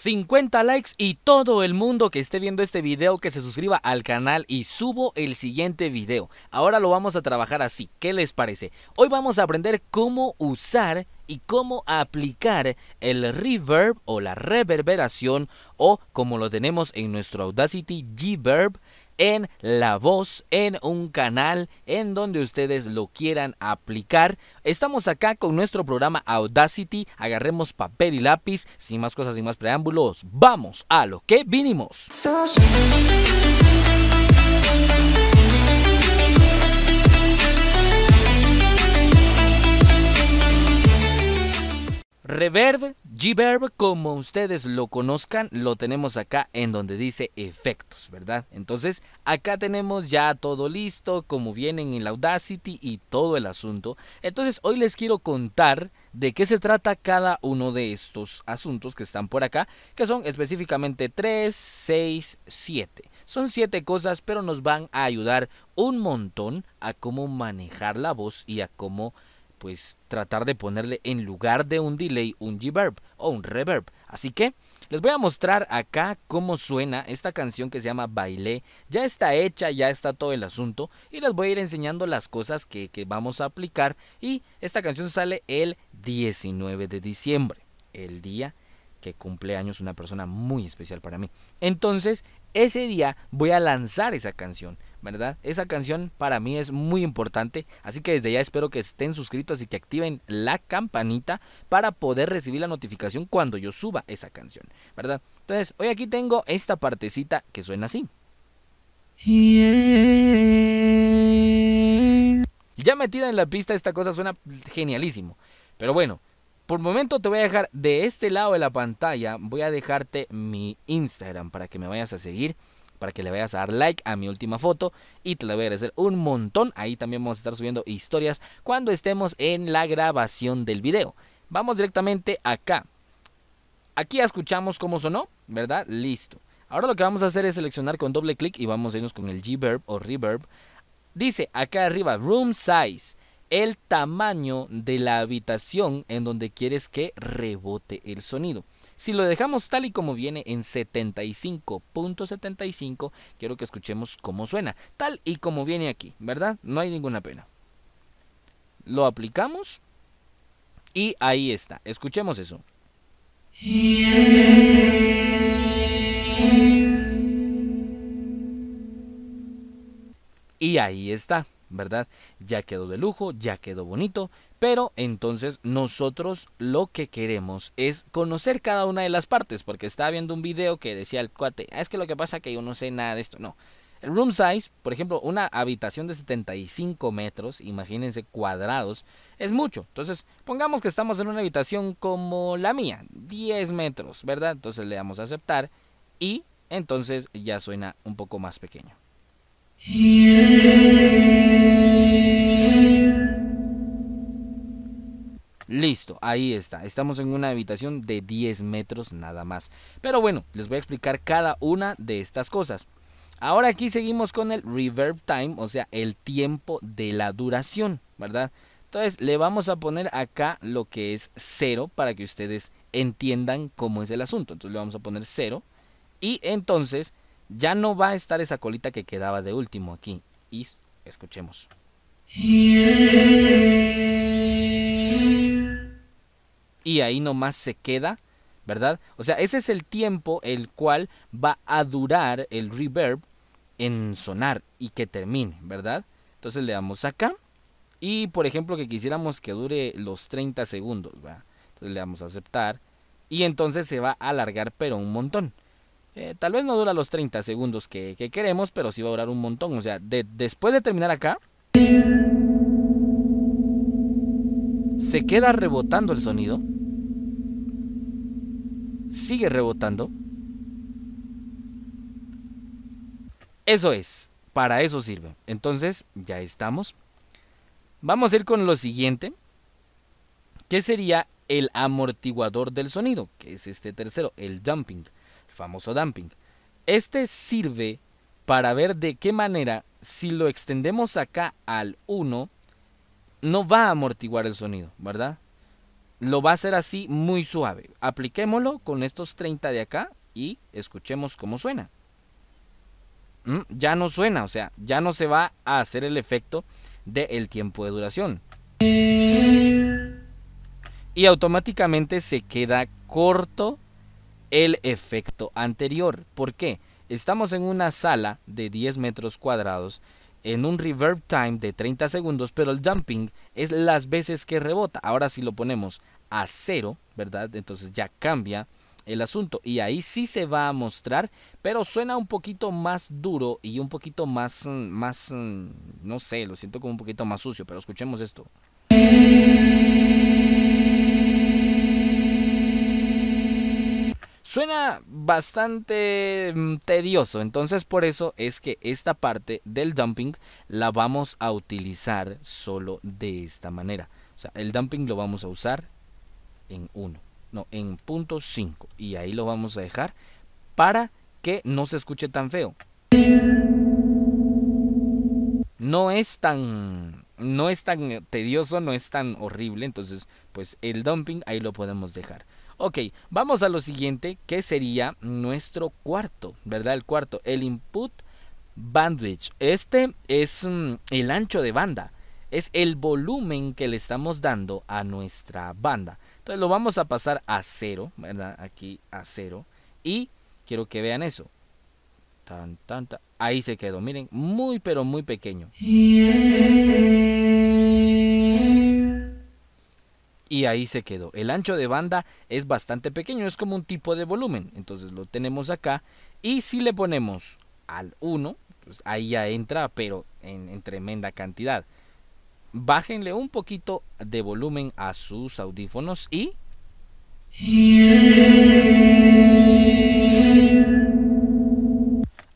50 likes y todo el mundo que esté viendo este video que se suscriba al canal y subo el siguiente video. Ahora lo vamos a trabajar así, ¿qué les parece? Hoy vamos a aprender cómo usar y cómo aplicar el reverb o la reverberación o como lo tenemos en nuestro Audacity G-Verb en La Voz, en un canal, en donde ustedes lo quieran aplicar. Estamos acá con nuestro programa Audacity. Agarremos papel y lápiz. Sin más cosas, sin más preámbulos, vamos a lo que vinimos. Reverb, G-Verb, como ustedes lo conozcan, lo tenemos acá en donde dice efectos, ¿verdad? Entonces, acá tenemos ya todo listo, como vienen en la Audacity y todo el asunto. Entonces, hoy les quiero contar de qué se trata cada uno de estos asuntos que están por acá, que son específicamente 3, 6, 7. Son siete cosas, pero nos van a ayudar un montón a cómo manejar la voz y a cómo pues tratar de ponerle en lugar de un delay un g o un reverb. Así que les voy a mostrar acá cómo suena esta canción que se llama Bailé. Ya está hecha, ya está todo el asunto y les voy a ir enseñando las cosas que, que vamos a aplicar y esta canción sale el 19 de diciembre, el día que cumple años una persona muy especial para mí. Entonces, ese día voy a lanzar esa canción. ¿verdad? Esa canción para mí es muy importante, así que desde ya espero que estén suscritos y que activen la campanita para poder recibir la notificación cuando yo suba esa canción, ¿verdad? Entonces, hoy aquí tengo esta partecita que suena así. Ya metida en la pista esta cosa suena genialísimo, pero bueno, por momento te voy a dejar de este lado de la pantalla, voy a dejarte mi Instagram para que me vayas a seguir, para que le vayas a dar like a mi última foto y te la voy a agradecer un montón. Ahí también vamos a estar subiendo historias cuando estemos en la grabación del video. Vamos directamente acá. Aquí escuchamos cómo sonó, ¿verdad? Listo. Ahora lo que vamos a hacer es seleccionar con doble clic y vamos a irnos con el G-Verb o Reverb. Dice acá arriba, Room Size el tamaño de la habitación en donde quieres que rebote el sonido. Si lo dejamos tal y como viene en 75.75, quiero que escuchemos cómo suena, tal y como viene aquí, ¿verdad? No hay ninguna pena. Lo aplicamos y ahí está. Escuchemos eso. Y ahí está. ¿verdad? Ya quedó de lujo, ya quedó bonito, pero entonces nosotros lo que queremos es conocer cada una de las partes, porque estaba viendo un video que decía el cuate, ah, es que lo que pasa es que yo no sé nada de esto, no. El room size, por ejemplo, una habitación de 75 metros, imagínense cuadrados, es mucho. Entonces, pongamos que estamos en una habitación como la mía, 10 metros, ¿verdad? Entonces le damos a aceptar y entonces ya suena un poco más pequeño. Listo, ahí está. Estamos en una habitación de 10 metros nada más. Pero bueno, les voy a explicar cada una de estas cosas. Ahora aquí seguimos con el reverb time, o sea, el tiempo de la duración, ¿verdad? Entonces le vamos a poner acá lo que es cero para que ustedes entiendan cómo es el asunto. Entonces le vamos a poner cero y entonces ya no va a estar esa colita que quedaba de último aquí. Y escuchemos. Y ahí nomás se queda, ¿verdad? O sea, ese es el tiempo el cual va a durar el reverb en sonar y que termine, ¿verdad? Entonces le damos acá. Y por ejemplo que quisiéramos que dure los 30 segundos, Entonces le damos a aceptar. Y entonces se va a alargar pero un montón. Eh, tal vez no dura los 30 segundos que, queremos, pero sí va a durar un montón. O sea, después de terminar acá, se queda rebotando el sonido. Sigue rebotando. Eso es, para eso sirve. Entonces, ya estamos. Vamos a ir con lo siguiente, que sería el amortiguador del sonido, que es este tercero, el jumping famoso dumping. Este sirve para ver de qué manera, si lo extendemos acá al 1, no va a amortiguar el sonido, ¿verdad? Lo va a hacer así muy suave. Apliquémoslo con estos 30 de acá y escuchemos cómo suena. Mm, ya no suena, o sea, ya no se va a hacer el efecto del el tiempo de duración. Y automáticamente se queda corto el efecto anterior. porque Estamos en una sala de 10 metros cuadrados en un reverb time de 30 segundos, pero el jumping es las veces que rebota. Ahora si lo ponemos a cero, ¿verdad? Entonces ya cambia el asunto y ahí sí se va a mostrar, pero suena un poquito más duro y un poquito más, mm, más, mm, no sé, lo siento como un poquito más sucio, pero escuchemos esto. Suena bastante mm, tedioso, entonces por eso es que esta parte del dumping la vamos a utilizar solo de esta manera. O sea, el dumping lo vamos a usar en 1, no, en punto 5. Y ahí lo vamos a dejar para que no se escuche tan feo. No es tan no es tan tedioso, no es tan horrible, entonces pues el dumping ahí lo podemos dejar. Ok, vamos a lo siguiente, que sería nuestro cuarto, ¿verdad? El cuarto, el input bandwidth. Este es mm, el ancho de banda, es el volumen que le estamos dando a nuestra banda. Entonces lo vamos a pasar a cero, ¿verdad? Aquí a cero. Y quiero que vean eso. Tan, tan, tan. Ahí se quedó, miren, muy pero muy pequeño y ahí se quedó. El ancho de banda es bastante pequeño, es como un tipo de volumen. Entonces lo tenemos acá y si le ponemos al 1, pues ahí ya entra, pero en, tremenda cantidad. Bájenle un poquito de volumen a sus audífonos y...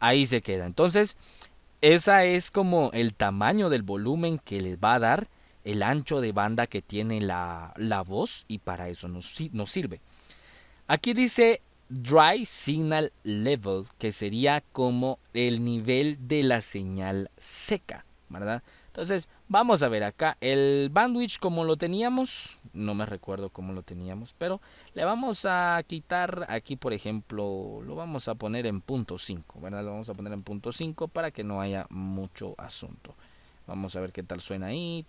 Ahí se queda. Entonces, esa es como el tamaño del volumen que les va a dar el ancho de banda que tiene la, voz y para eso nos, nos sirve. Aquí dice Dry Signal Level, que sería como el nivel de la señal seca, ¿verdad? Entonces, vamos a ver acá el bandwidth como lo teníamos, no me recuerdo cómo lo teníamos, pero le vamos a quitar aquí, por ejemplo, lo vamos a poner en punto 5, ¿verdad? Lo vamos a poner en punto 5 para que no haya mucho asunto. Vamos a ver qué tal suena ahí.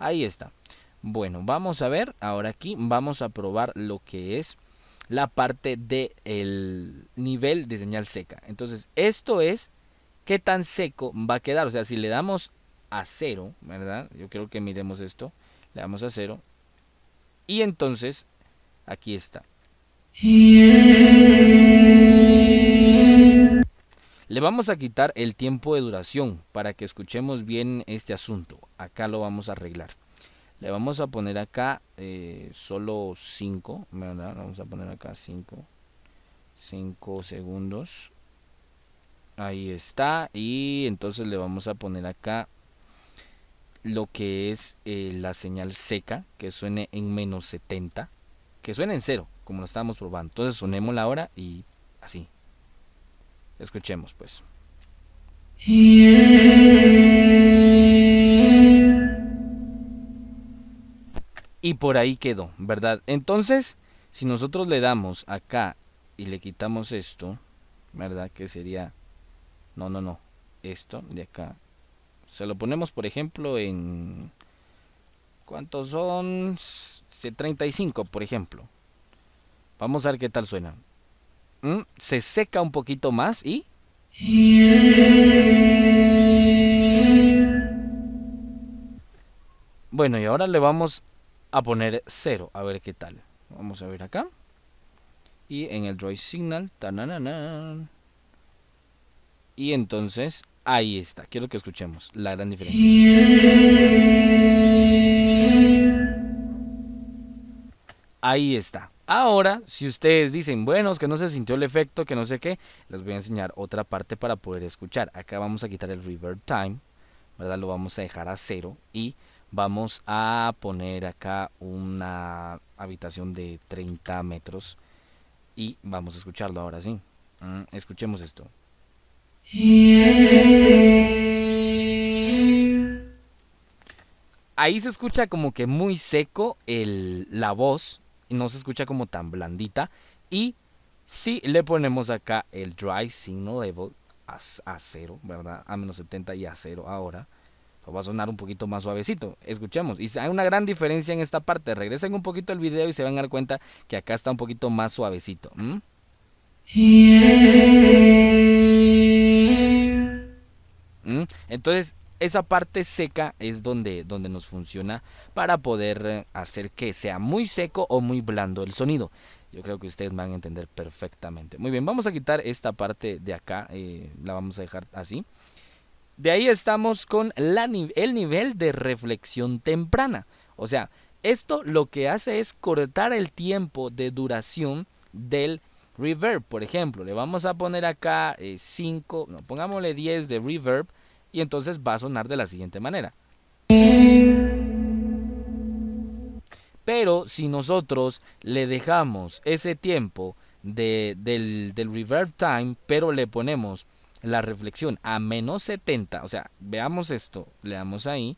Ahí está. Bueno, vamos a ver. Ahora aquí vamos a probar lo que es la parte del el nivel de señal seca. Entonces, esto es qué tan seco va a quedar. O sea, si le damos a cero, ¿verdad? Yo creo que miremos esto. Le damos a cero. Y entonces, aquí está. Le vamos a quitar el tiempo de duración para que escuchemos bien este asunto. Acá lo vamos a arreglar. Le vamos a poner acá eh, solo 5, Vamos a poner acá 5. segundos. Ahí está. Y entonces le vamos a poner acá lo que es eh, la señal seca, que suene en menos 70. Que suene en cero, como lo estábamos probando. Entonces sonemos la hora y así. Escuchemos pues. Y por ahí quedó, ¿verdad? Entonces, si nosotros le damos acá y le quitamos esto, ¿verdad? Que sería... No, no, no. Esto de acá. Se lo ponemos, por ejemplo, en... ¿Cuántos son? 35, por ejemplo. Vamos a ver qué tal suena. Mm, se seca un poquito más y... Bueno, y ahora le vamos a poner cero a ver qué tal. Vamos a ver acá. Y en el Droid Signal, tananana. Y entonces, ahí está. Quiero que escuchemos la gran diferencia. Ahí está. Ahora, si ustedes dicen, bueno, es que no se sintió el efecto, que no sé qué, les voy a enseñar otra parte para poder escuchar. Acá vamos a quitar el reverb time, ¿verdad? Lo vamos a dejar a cero y vamos a poner acá una habitación de 30 metros y vamos a escucharlo ahora sí. Mm, escuchemos esto. Ahí se escucha como que muy seco el, la voz no se escucha como tan blandita. Y si le ponemos acá el Drive Signal Level a, a 0, ¿verdad? A menos 70 y a cero ahora. va a sonar un poquito más suavecito. Escuchemos. Y hay una gran diferencia en esta parte. Regresen un poquito el video y se van a dar cuenta que acá está un poquito más suavecito. Entonces, esa parte seca es donde, donde nos funciona para poder eh, hacer que sea muy seco o muy blando el sonido. Yo creo que ustedes van a entender perfectamente. Muy bien, vamos a quitar esta parte de acá, eh, la vamos a dejar así. De ahí estamos con la, el nivel de reflexión temprana. O sea, esto lo que hace es cortar el tiempo de duración del reverb. Por ejemplo, le vamos a poner acá 5, eh, no, pongámosle 10 de reverb y entonces va a sonar de la siguiente manera. Pero si nosotros le dejamos ese tiempo del, reverb time, pero le ponemos la reflexión a menos 70, o sea, veamos esto, le damos ahí,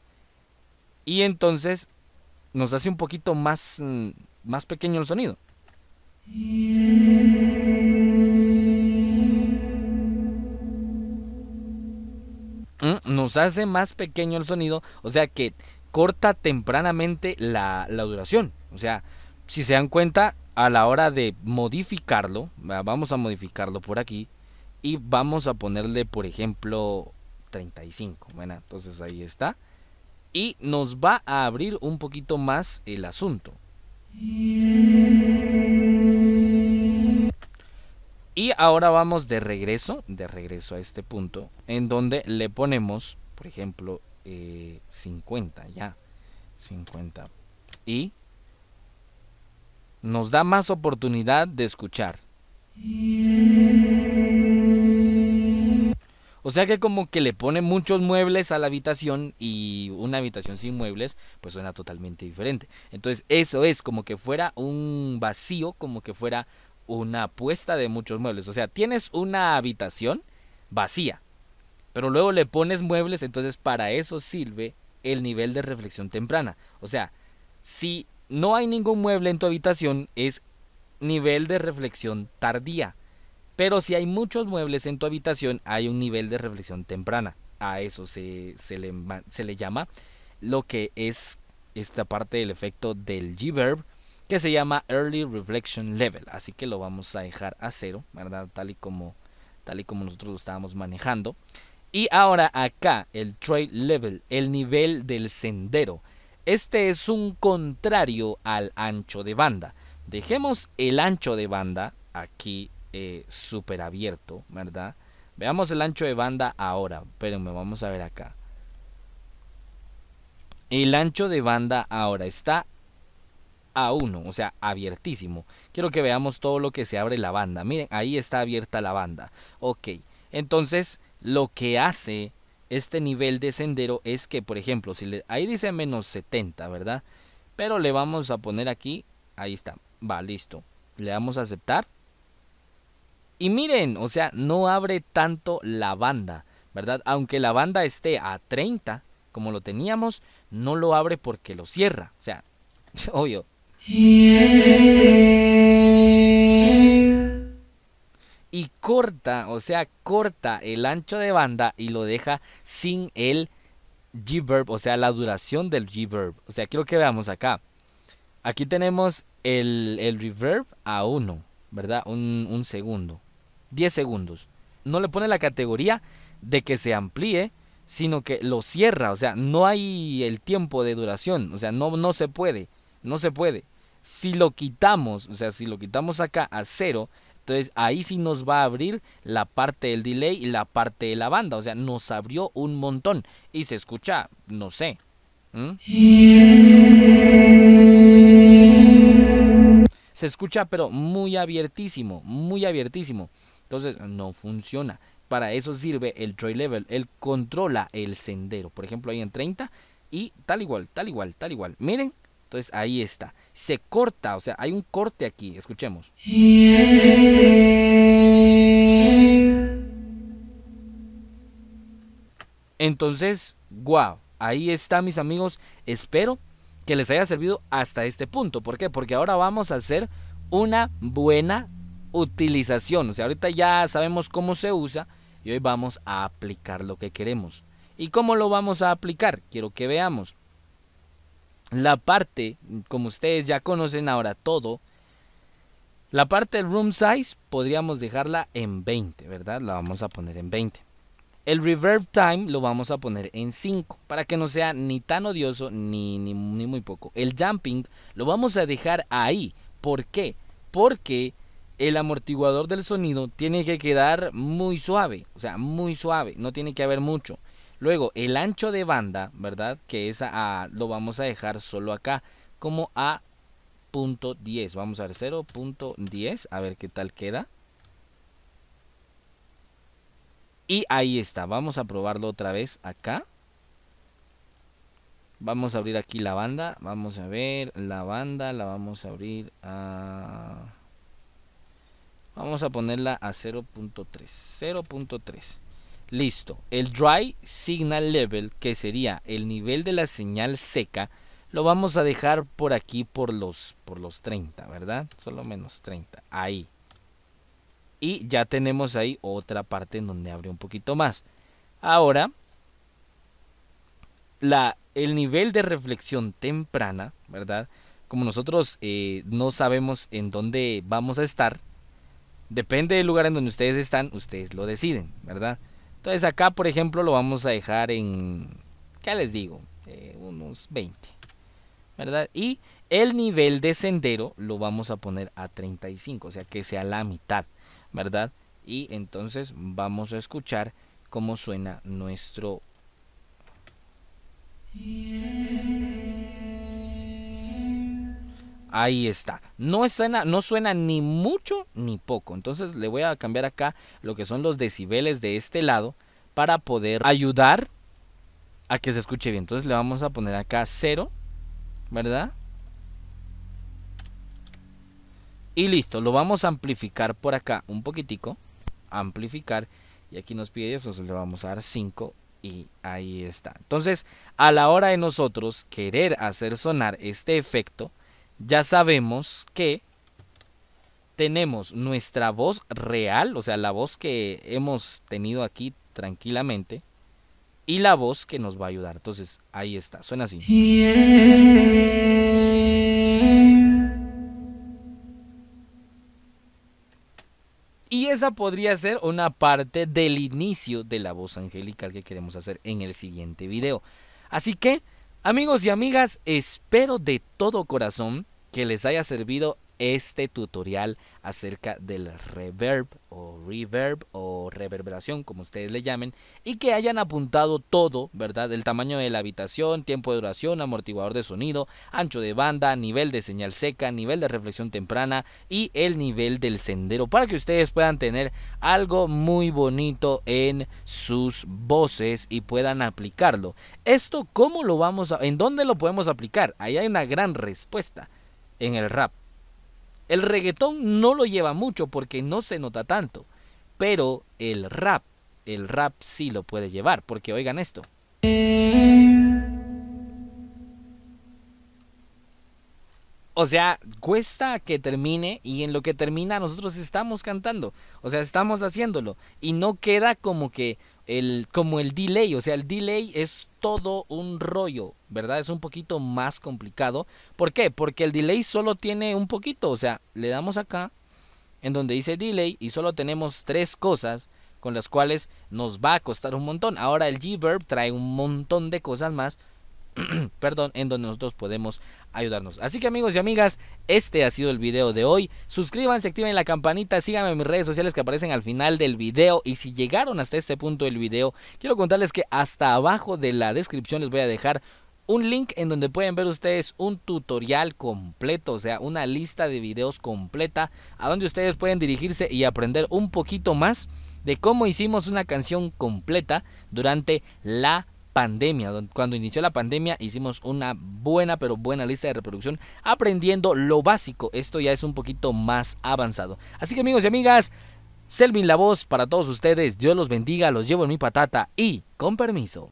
y entonces nos hace un poquito más, mm, más pequeño el sonido. Mm, nos hace más pequeño el sonido, o sea que corta tempranamente la, duración. O sea, si se dan cuenta, a la hora de modificarlo, vamos a modificarlo por aquí y vamos a ponerle, por ejemplo, 35. Bueno, entonces ahí está. Y nos va a abrir un poquito más el asunto. Y ahora vamos de regreso, de regreso a este punto, en donde le ponemos, por ejemplo, eh, 50 ya. 50. Y nos da más oportunidad de escuchar. O sea que como que le pone muchos muebles a la habitación y una habitación sin muebles pues suena totalmente diferente. Entonces eso es como que fuera un vacío, como que fuera una apuesta de muchos muebles. O sea, tienes una habitación vacía, pero luego le pones muebles, entonces para eso sirve el nivel de reflexión temprana. O sea, si no hay ningún mueble en tu habitación, es nivel de reflexión tardía. Pero si hay muchos muebles en tu habitación, hay un nivel de reflexión temprana. A eso se, le, se le, llama lo que es esta parte del efecto del G-verb que se llama Early Reflection Level. Así que lo vamos a dejar a cero, ¿verdad? Tal y como, tal y como nosotros lo estábamos manejando. Y ahora acá, el Trail Level, el nivel del sendero. Este es un contrario al ancho de banda. Dejemos el ancho de banda aquí eh, súper abierto, ¿verdad? Veamos el ancho de banda ahora. Pero me vamos a ver acá. El ancho de banda ahora está a 1, o sea, abiertísimo. Quiero que veamos todo lo que se abre la banda. Miren, ahí está abierta la banda. Ok, entonces lo que hace este nivel de sendero es que, por ejemplo, si le, ahí dice menos 70, ¿verdad? Pero le vamos a poner aquí, ahí está, va, listo. Le damos a aceptar. Y miren, o sea, no abre tanto la banda, ¿verdad? Aunque la banda esté a 30, como lo teníamos, no lo abre porque lo cierra. O sea, obvio, y corta, o sea, corta el ancho de banda y lo deja sin el G-verb, o sea, la duración del G-verb. O sea, quiero que veamos acá. Aquí tenemos el, el reverb a 1, ¿verdad? Un, segundo, 10 segundos. No le pone la categoría de que se amplíe, sino que lo cierra, o sea, no hay el tiempo de duración, o sea, no, no se puede, no se puede. Si lo quitamos, o sea, si lo quitamos acá a cero, entonces ahí sí nos va a abrir la parte del delay y la parte de la banda. O sea, nos abrió un montón y se escucha, no sé. Se escucha pero muy abiertísimo, muy abiertísimo. Entonces no funciona. Para eso sirve el tray level. Él controla el sendero. Por ejemplo, ahí en 30. Y tal igual, tal igual, tal igual. Miren, entonces ahí está. Se corta, o sea, hay un corte aquí. Escuchemos. Entonces, wow, ahí está mis amigos. Espero que les haya servido hasta este punto. ¿Por qué? Porque ahora vamos a hacer una buena utilización. O sea, ahorita ya sabemos cómo se usa y hoy vamos a aplicar lo que queremos. ¿Y cómo lo vamos a aplicar? Quiero que veamos la parte, como ustedes ya conocen ahora todo, la parte del room size podríamos dejarla en 20, ¿verdad? La vamos a poner en 20. El reverb time lo vamos a poner en 5 para que no sea ni tan odioso ni, ni, muy poco. El jumping lo vamos a dejar ahí. ¿Por qué? Porque el amortiguador del sonido tiene que quedar muy suave, o sea, muy suave, no tiene que haber mucho. Luego, el ancho de banda, ¿verdad? Que esa a, lo vamos a dejar solo acá, como a .10 Vamos a ver 0.10, a ver qué tal queda. Y ahí está, vamos a probarlo otra vez acá. Vamos a abrir aquí la banda, vamos a ver, la banda la vamos a abrir a... Vamos a ponerla a 0.3, 0.3. Listo. El dry signal level, que sería el nivel de la señal seca, lo vamos a dejar por aquí por los, por los 30, ¿verdad? Solo menos 30. Ahí. Y ya tenemos ahí otra parte en donde abre un poquito más. Ahora, la, el nivel de reflexión temprana, ¿verdad? Como nosotros eh, no sabemos en dónde vamos a estar, depende del lugar en donde ustedes están, ustedes lo deciden, ¿verdad? Entonces acá, por ejemplo, lo vamos a dejar en, ¿qué les digo? Eh, unos 20, ¿verdad? Y el nivel de sendero lo vamos a poner a 35, o sea que sea la mitad, ¿verdad? Y entonces vamos a escuchar cómo suena nuestro... Ahí está. No, suena, no suena ni mucho ni poco. Entonces le voy a cambiar acá lo que son los decibeles de este lado para poder ayudar a que se escuche bien. Entonces le vamos a poner acá 0, ¿verdad? Y listo, lo vamos a amplificar por acá un poquitico. Amplificar. Y aquí nos pide eso, le vamos a dar 5 y ahí está. Entonces, a la hora de nosotros querer hacer sonar este efecto, ya sabemos que tenemos nuestra voz real, o sea, la voz que hemos tenido aquí tranquilamente y la voz que nos va a ayudar. Entonces, ahí está, suena así. Y esa podría ser una parte del inicio de la voz angélica que queremos hacer en el siguiente video. Así que, amigos y amigas, espero de todo corazón que les haya servido este tutorial acerca del reverb o reverb o reverberación como ustedes le llamen y que hayan apuntado todo, ¿verdad? El tamaño de la habitación, tiempo de duración, amortiguador de sonido, ancho de banda, nivel de señal seca, nivel de reflexión temprana y el nivel del sendero para que ustedes puedan tener algo muy bonito en sus voces y puedan aplicarlo. Esto cómo lo vamos a en dónde lo podemos aplicar? Ahí hay una gran respuesta en el rap el reggaetón no lo lleva mucho porque no se nota tanto, pero el rap, el rap sí lo puede llevar, porque oigan esto. O sea, cuesta que termine y en lo que termina nosotros estamos cantando, o sea, estamos haciéndolo y no queda como que como el delay, o sea, el delay es todo un rollo, ¿verdad? Es un poquito más complicado. ¿Por qué? Porque el delay solo tiene un poquito, o sea, le damos acá en donde dice delay y solo tenemos tres cosas con las cuales nos va a costar un montón. Ahora el G-Verb trae un montón de cosas más perdón, en donde nosotros podemos ayudarnos. Así que amigos y amigas, este ha sido el video de hoy. Suscríbanse, activen la campanita, síganme en mis redes sociales que aparecen al final del video. Y si llegaron hasta este punto del video, quiero contarles que hasta abajo de la descripción les voy a dejar un link en donde pueden ver ustedes un tutorial completo, o sea, una lista de videos completa a donde ustedes pueden dirigirse y aprender un poquito más de cómo hicimos una canción completa durante la pandemia. Cuando inició la pandemia hicimos una buena, pero buena lista de reproducción aprendiendo lo básico. Esto ya es un poquito más avanzado. Así que amigos y amigas, Selvin la voz para todos ustedes. Dios los bendiga, los llevo en mi patata y con permiso.